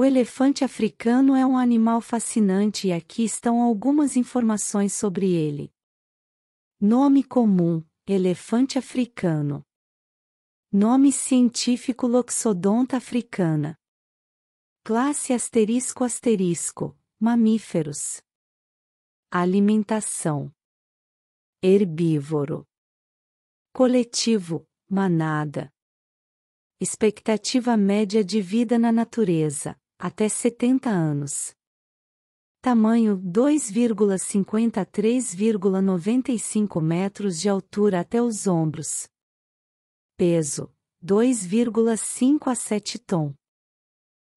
O elefante africano é um animal fascinante e aqui estão algumas informações sobre ele. Nome comum: elefante africano. Nome científico: Loxodonta africana. Classe asterisco asterisco: mamíferos. Alimentação: herbívoro. Coletivo: manada. Expectativa média de vida na natureza até 70 anos. Tamanho 2,53,95 metros de altura até os ombros. Peso 2,5 a 7 ton.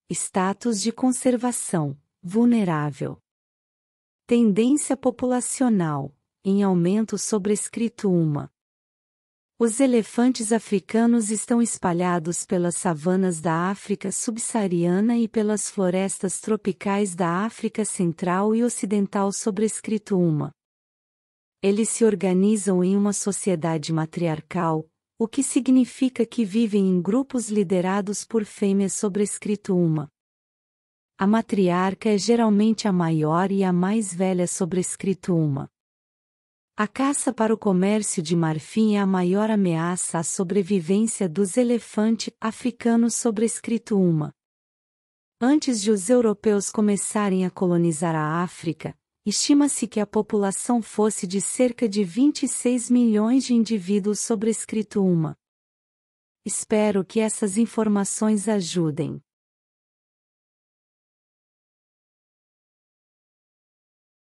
Status de conservação vulnerável. Tendência populacional em aumento sobrescrito 1. Os elefantes africanos estão espalhados pelas savanas da África subsaariana e pelas florestas tropicais da África Central e Ocidental sobrescrito uma. Eles se organizam em uma sociedade matriarcal, o que significa que vivem em grupos liderados por fêmeas sobrescrito uma. A matriarca é geralmente a maior e a mais velha sobrescrito uma. A caça para o comércio de marfim é a maior ameaça à sobrevivência dos elefantes africanos sobrescrito uma. Antes de os europeus começarem a colonizar a África, estima-se que a população fosse de cerca de 26 milhões de indivíduos sobrescrito uma. Espero que essas informações ajudem.